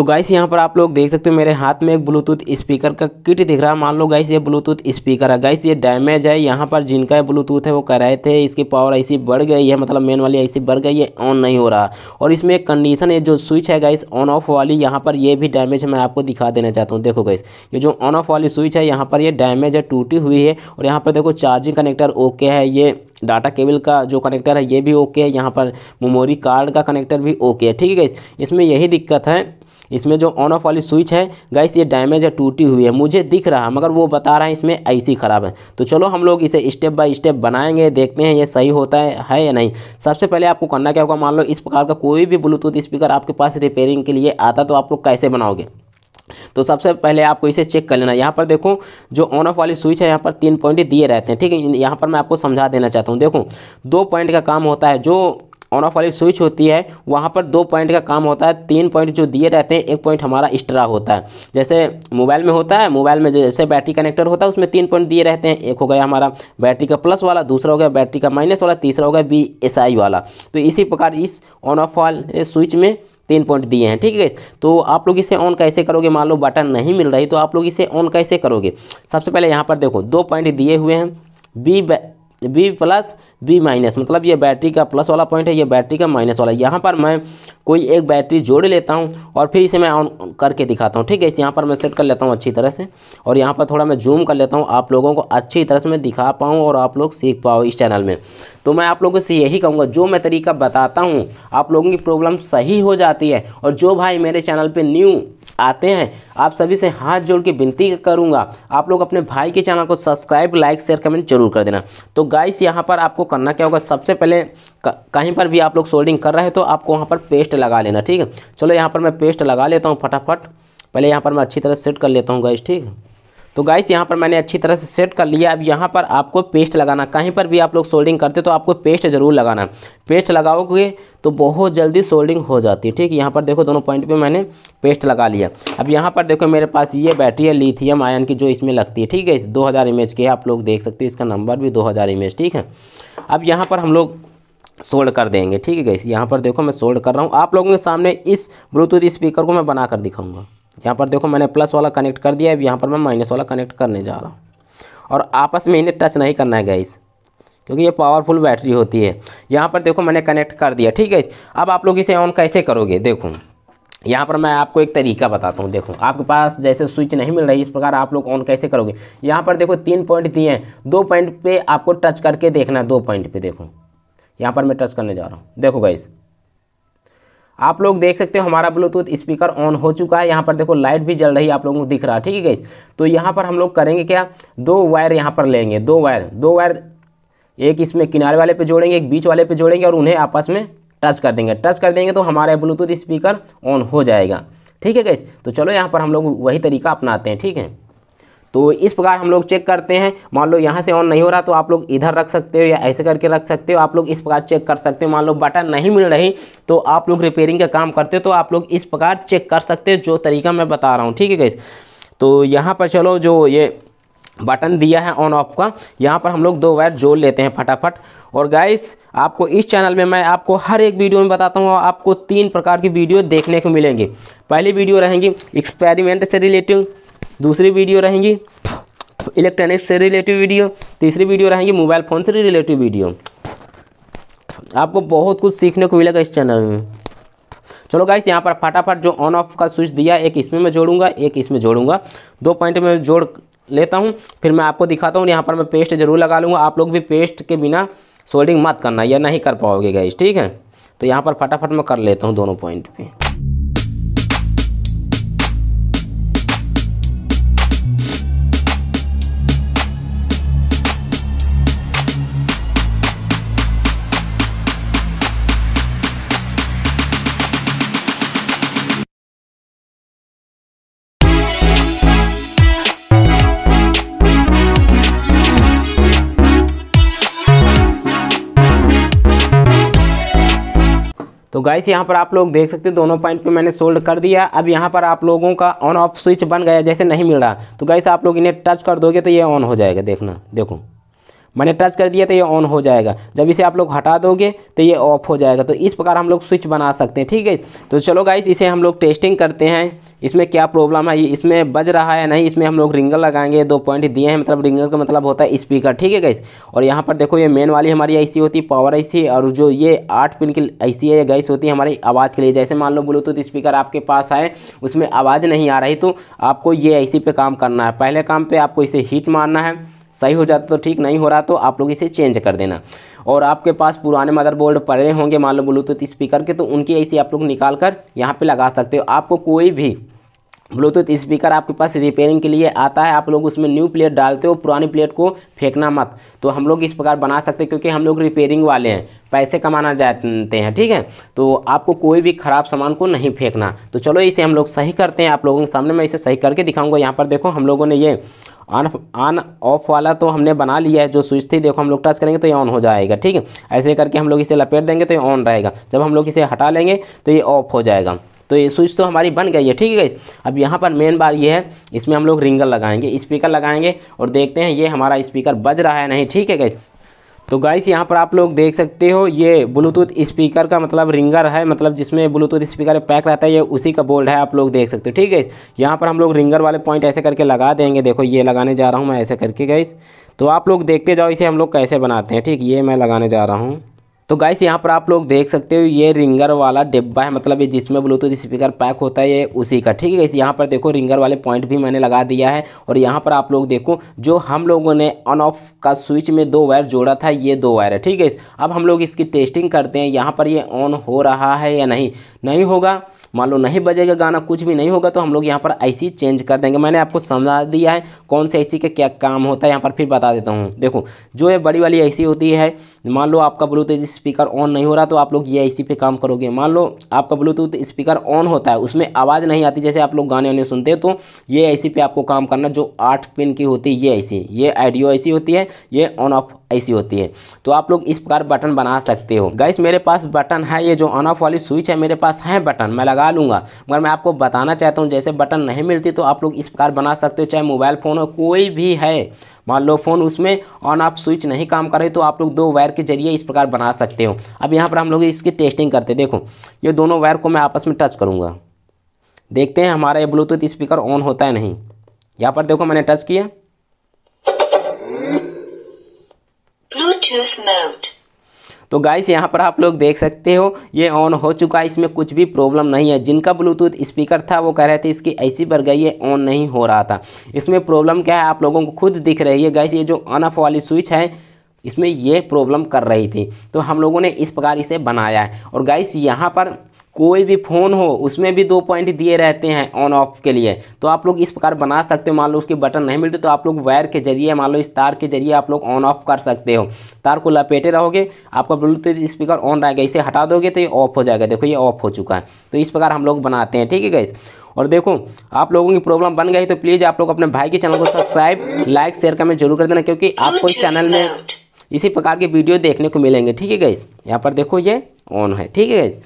तो गाइस यहाँ पर आप लोग देख सकते हो मेरे हाथ में एक ब्लूटूथ स्पीकर का किट दिख रहा है मान लो गाइस ये ब्लूटूथ स्पीकर है गाइस ये डैमेज है यहाँ पर जिनका ब्लूटूथ है वो कह रहे थे इसकी पावर ऐसी बढ़ गई है मतलब मेन वाली ऐसी बढ़ गई है ऑन नहीं हो रहा और इसमें एक कंडीशन है जो स्विच है गाइस ऑन ऑफ वाली यहाँ पर ये भी डैमेज है मैं आपको दिखा देना चाहता हूँ देखो गाइस ये जो ऑन ऑफ वाली स्विच है यहाँ पर ये डैमेज है टूटी हुई है और यहाँ पर देखो चार्जिंग कनेक्टर ओके है ये डाटा केबल का जो कनेक्टर है ये भी ओके है यहाँ पर मेमोरी कार्ड का कनेक्टर भी ओके है ठीक है गाइस इसमें यही दिक्कत है इसमें जो ऑन ऑफ वाली स्विच है गैस ये डैमेज है टूटी हुई है मुझे दिख रहा है मगर वो बता रहा है इसमें ऐसी ख़राब है तो चलो हम लोग इसे स्टेप बाय स्टेप बनाएंगे देखते हैं ये सही होता है है या नहीं सबसे पहले आपको करना क्या होगा मान लो इस प्रकार का कोई भी ब्लूटूथ स्पीकर आपके पास रिपेयरिंग के लिए आता तो आप लोग कैसे बनाओगे तो सबसे पहले आपको इसे चेक कर लेना यहाँ पर देखो जो ऑन ऑफ वाली स्विच है यहाँ पर तीन पॉइंट दिए रहते हैं ठीक है यहाँ पर मैं आपको समझा देना चाहता हूँ देखो दो पॉइंट का काम होता है जो ऑन ऑफ वाली स्विच होती है वहाँ पर दो पॉइंट का काम होता है तीन पॉइंट जो दिए रहते हैं एक पॉइंट हमारा एक्स्ट्रा होता है जैसे मोबाइल में होता है मोबाइल में जैसे बैटरी कनेक्टर होता है उसमें तीन पॉइंट दिए रहते हैं एक हो गया हमारा बैटरी का प्लस वाला दूसरा हो गया बैटरी का माइनस वाला तीसरा हो गया बी एस आई वाला तो इसी प्रकार इस ऑन ऑफ वाल स्विच में तीन पॉइंट दिए हैं ठीक है तो आप लोग इसे ऑन कैसे करोगे मान लो बटन नहीं मिल रही तो आप लोग इसे ऑन कैसे करोगे सबसे पहले यहाँ पर देखो दो पॉइंट दिए हुए हैं B B plus B minus मतलब ये बैटरी का प्लस वाला पॉइंट है ये बैटरी का माइनस वाला यहाँ पर मैं कोई एक बैटरी जोड़ लेता हूँ और फिर इसे मैं ऑन करके दिखाता हूँ ठीक है इसे यहाँ पर मैं सेट कर लेता हूँ अच्छी तरह से और यहाँ पर थोड़ा मैं जूम कर लेता हूँ आप लोगों को अच्छी तरह से मैं दिखा पाऊँ और आप लोग सीख पाओ इस चैनल में तो मैं आप लोगों से यही कहूँगा जो मैं तरीका बताता हूँ आप लोगों की प्रॉब्लम सही हो जाती है और जो भाई मेरे चैनल पर न्यू आते हैं आप सभी से हाथ जोड़ के विनती करूँगा आप लोग अपने भाई के चैनल को सब्सक्राइब लाइक शेयर कमेंट जरूर कर देना तो गाइस यहाँ पर आपको करना क्या होगा सबसे पहले कहीं पर भी आप लोग सोल्डिंग कर रहे हैं तो आपको वहाँ पर पेस्ट लगा लेना ठीक है चलो यहाँ पर मैं पेस्ट लगा लेता हूँ फटाफट पहले यहाँ पर मैं अच्छी तरह सेट कर लेता हूँ गाइस ठीक है तो गाइस यहाँ पर मैंने अच्छी तरह से सेट कर लिया अब यहाँ पर आपको पेस्ट लगाना कहीं पर भी आप लोग सोल्डिंग करते तो आपको पेस्ट ज़रूर लगाना पेस्ट लगाओगे तो बहुत जल्दी सोल्डिंग हो जाती है ठीक यहाँ पर देखो दोनों पॉइंट पे मैंने पेस्ट लगा लिया अब यहाँ पर देखो मेरे पास ये बैटरी है लिथियम आयन की जो इसमें लगती है ठीक है दो हज़ार इमेज की है आप लोग देख सकते हो इसका नंबर भी दो हज़ार इमेज ठीक है अब यहाँ पर हम लोग सोल्ड कर देंगे ठीक है गई यहाँ पर देखो मैं सोल्ड कर रहा हूँ आप लोगों के सामने इस ब्लूटूथ स्पीकर को मैं बना कर दिखाऊँगा यहाँ पर देखो मैंने प्लस वाला कनेक्ट कर दिया अब यहाँ पर मैं माइनस वाला कनेक्ट करने जा रहा हूँ और आपस में इन्हें टच नहीं करना है गाइस क्योंकि ये पावरफुल बैटरी होती है यहाँ पर देखो मैंने कनेक्ट कर दिया ठीक है अब आप लोग इसे ऑन कैसे करोगे देखो यहाँ पर मैं आपको एक तरीका बताता हूँ देखो आपके पास जैसे स्विच नहीं मिल रही इस प्रकार आप लोग ऑन कैसे करोगे यहाँ पर देखो तीन पॉइंट दिए हैं दो पॉइंट पे आपको टच करके देखना है दो पॉइंट पे देखो यहाँ पर मैं टच करने जा रहा हूँ देखो गाइस आप लोग देख सकते हो हमारा ब्लूटूथ स्पीकर ऑन हो चुका है यहाँ पर देखो लाइट भी जल रही है आप लोगों को दिख रहा है ठीक है गई तो यहाँ पर हम लोग करेंगे क्या दो वायर यहाँ पर लेंगे दो वायर दो वायर एक इसमें किनारे वाले पे जोड़ेंगे एक बीच वाले पे जोड़ेंगे और उन्हें आपस में टच कर देंगे टच कर देंगे तो हमारा ब्लूटूथ स्पीकर ऑन हो जाएगा ठीक है गैस तो चलो यहाँ पर हम लोग वही तरीका अपनाते हैं ठीक है तो इस प्रकार हम लोग चेक करते हैं मान लो यहाँ से ऑन नहीं हो रहा तो आप लोग इधर रख सकते हो या ऐसे करके रख सकते हो आप लोग इस प्रकार चेक कर सकते हो मान लो बटन नहीं मिल रही तो आप लोग रिपेयरिंग का काम करते हो तो आप लोग इस प्रकार चेक कर सकते हो जो तरीका मैं बता रहा हूँ ठीक है कैसे तो यहाँ पर चलो जो ये बटन दिया है ऑन ऑफ का यहाँ पर हम लोग दो वायर जोड़ लेते हैं फटाफट और गाइस आपको इस चैनल में मैं आपको हर एक वीडियो में बताता हूँ आपको तीन प्रकार की वीडियो देखने को मिलेंगी पहली वीडियो रहेंगी एक्सपेरिमेंट से रिलेटिव दूसरी वीडियो रहेंगी इलेक्ट्रॉनिक्स से रिलेटिव वीडियो तीसरी वीडियो रहेंगी मोबाइल फ़ोन से रिलेटिव वीडियो आपको बहुत कुछ सीखने को मिलेगा इस चैनल में चलो गाइस यहाँ पर फटाफट जो ऑन ऑफ का स्विच दिया एक इसमें मैं जोड़ूंगा एक इसमें जोड़ूंगा दो पॉइंट में जोड़ लेता हूँ फिर मैं आपको दिखाता हूँ यहाँ पर मैं पेस्ट जरूर लगा लूँगा आप लोग भी पेस्ट के बिना सोल्डिंग मत करना या नहीं कर पाओगे गाइस ठीक है तो यहाँ पर फटाफट मैं कर लेता हूँ दोनों पॉइंट पर तो गाइस यहाँ पर आप लोग देख सकते हैं दोनों पॉइंट पे मैंने सोल्ड कर दिया अब यहाँ पर आप लोगों का ऑन ऑफ स्विच बन गया जैसे नहीं मिल रहा तो गाइस आप लोग इन्हें टच कर दोगे तो ये ऑन हो जाएगा देखना देखो मैंने टच कर दिया तो ये ऑन हो जाएगा जब इसे आप लोग हटा दोगे तो ये ऑफ हो जाएगा तो इस प्रकार हम लोग स्विच बना सकते हैं ठीक है तो चलो गाइस इसे हम लोग टेस्टिंग करते हैं इसमें क्या प्रॉब्लम है इसमें बज रहा है नहीं इसमें हम लोग रिंगर लगाएंगे दो पॉइंट दिए हैं मतलब रिंगर का मतलब होता है स्पीकर ठीक है गैस और यहाँ पर देखो ये मेन वाली हमारी ऐसी होती है पावर ऐसी और जो ये आठ पिन की ऐसी है गैस होती है हमारी आवाज़ के लिए जैसे मान लो ब्लूटूथ स्पीकर आपके पास आए उसमें आवाज़ नहीं आ रही तो आपको ये ऐसी पे काम करना है पहले काम पर आपको इसे हीट मारना है सही हो जाता तो ठीक नहीं हो रहा तो आप लोग इसे चेंज कर देना और आपके पास पुराने मदरबोर्ड पड़े होंगे मान लो ब्लूटूथ स्पीकर के तो उनकी ऐसी आप लोग निकाल कर यहाँ पर लगा सकते हो आपको कोई भी ब्लूटूथ स्पीकर आपके पास रिपेयरिंग के लिए आता है आप लोग उसमें न्यू प्लेट डालते हो पुरानी प्लेट को फेंकना मत तो हम लोग इस प्रकार बना सकते हैं क्योंकि हम लोग रिपेयरिंग वाले हैं पैसे कमाना चाहते हैं ठीक है तो आपको कोई भी ख़राब सामान को नहीं फेंकना तो चलो इसे हम लोग सही करते हैं आप लोगों के सामने मैं इसे सही करके दिखाऊंगा यहाँ पर देखो हम लोगों ने ये ऑन ऑन ऑफ वाला तो हमने बना लिया है जो स्विच थी देखो हम लोग टच करेंगे तो ये ऑन हो जाएगा ठीक है ऐसे करके हम लोग इसे लपेट देंगे तो ये ऑन रहेगा जब हम लोग इसे हटा लेंगे तो ये ऑफ हो जाएगा तो ये स्विच तो हमारी बन गई है ठीक है अब यहाँ पर मेन बात ये है इसमें हम लोग रिंगल लगाएंगे स्पीकर लगाएंगे और देखते हैं ये हमारा स्पीकर बज रहा है नहीं ठीक है गई तो गाइस यहाँ पर आप लोग देख सकते हो ये ब्लूटूथ स्पीकर का मतलब रिंगर है मतलब जिसमें ब्लूटूथ स्पीकर पैक रहता है ये उसी का बोल्ड है आप लोग देख सकते हो ठीक है यहाँ पर हम लोग रिंगर वाले पॉइंट ऐसे करके लगा देंगे देखो ये लगाने जा रहा हूँ मैं ऐसे करके गाइस तो आप लोग देखते जाओ इसे हम लोग कैसे बनाते हैं ठीक ये मैं लगाने जा रहा हूँ तो गाइस यहाँ पर आप लोग देख सकते हो ये रिंगर वाला डिब्बा है मतलब ये जिसमें ब्लूटूथ स्पीकर पैक होता है ये उसी का ठीक है गाइस यहाँ पर देखो रिंगर वाले पॉइंट भी मैंने लगा दिया है और यहाँ पर आप लोग देखो जो हम लोगों ने ऑन ऑफ का स्विच में दो वायर जोड़ा था ये दो वायर है ठीक है अब हम लोग इसकी टेस्टिंग करते हैं यहाँ पर ये ऑन हो रहा है या नहीं नहीं होगा मान लो नहीं बजेगा गाना कुछ भी नहीं होगा तो हम लोग यहाँ पर आई चेंज कर देंगे मैंने आपको समझा दिया है कौन से आई का क्या काम होता है यहाँ पर फिर बता देता हूँ देखो जो ये बड़ी वाली आई होती है मान लो आपका ब्लूटूथ स्पीकर ऑन नहीं हो रहा तो आप लोग ये आई पे काम करोगे मान लो आपका ब्लूटूथ स्पीकर ऑन होता है उसमें आवाज़ नहीं आती जैसे आप लोग गाने वाने सुनते हैं तो ये आई पे आपको काम करना जो आठ पिन की होती है ये आई ये आइडियो आई होती है ये ऑन ऑफ ऐसी होती है तो आप लोग इस प्रकार बटन बना सकते हो गैस मेरे पास बटन है ये जो ऑन ऑफ वाली स्विच है मेरे पास है बटन मैं लगा लूँगा मगर मैं आपको बताना चाहता हूँ जैसे बटन नहीं मिलती तो आप लोग इस प्रकार बना सकते हो चाहे मोबाइल फ़ोन हो कोई भी है मान लो फ़ोन उसमें ऑन ऑफ स्विच नहीं काम कर रहे तो आप लोग दो वायर के जरिए इस प्रकार बना सकते हो अब यहाँ पर हम लोग इसकी टेस्टिंग करते देखो ये दोनों वायर को मैं आपस में टच करूँगा देखते हैं हमारा ये ब्लूटूथ स्पीकर ऑन होता है नहीं यहाँ पर देखो मैंने टच किया Bluetooth mode. तो गाइस यहाँ पर आप लोग देख सकते हो ये ऑन हो चुका है इसमें कुछ भी प्रॉब्लम नहीं है जिनका ब्लूटूथ स्पीकर था वो कह रहे थे इसकी ऐसी बढ़ गई है ऑन नहीं हो रहा था इसमें प्रॉब्लम क्या है आप लोगों को खुद दिख रही है गाइस ये जो ऑन ऑफ वाली स्विच है इसमें ये प्रॉब्लम कर रही थी तो हम लोगों ने इस प्रकार इसे बनाया है और गाइस यहाँ पर कोई भी फ़ोन हो उसमें भी दो पॉइंट दिए रहते हैं ऑन ऑफ के लिए तो आप लोग इस प्रकार बना सकते हो मान लो उसके बटन नहीं मिलते तो आप लोग वायर के जरिए मान लो इस तार के जरिए आप लोग ऑन ऑफ कर सकते हो तार को लपेटे रहोगे आपका ब्लूटूथ स्पीकर ऑन रहेगा इसे हटा दोगे तो ये ऑफ हो जाएगा देखो ये ऑफ हो चुका है तो इस प्रकार हम लोग बनाते हैं ठीक है गैस और देखो आप लोगों की प्रॉब्लम बन गई तो प्लीज़ आप लोग अपने भाई के चैनल को सब्सक्राइब लाइक शेयर कमेंट जरूर कर देना क्योंकि आपको इस चैनल में इसी प्रकार के वीडियो देखने को मिलेंगे ठीक है गैस यहाँ पर देखो ये ऑन है ठीक है गैस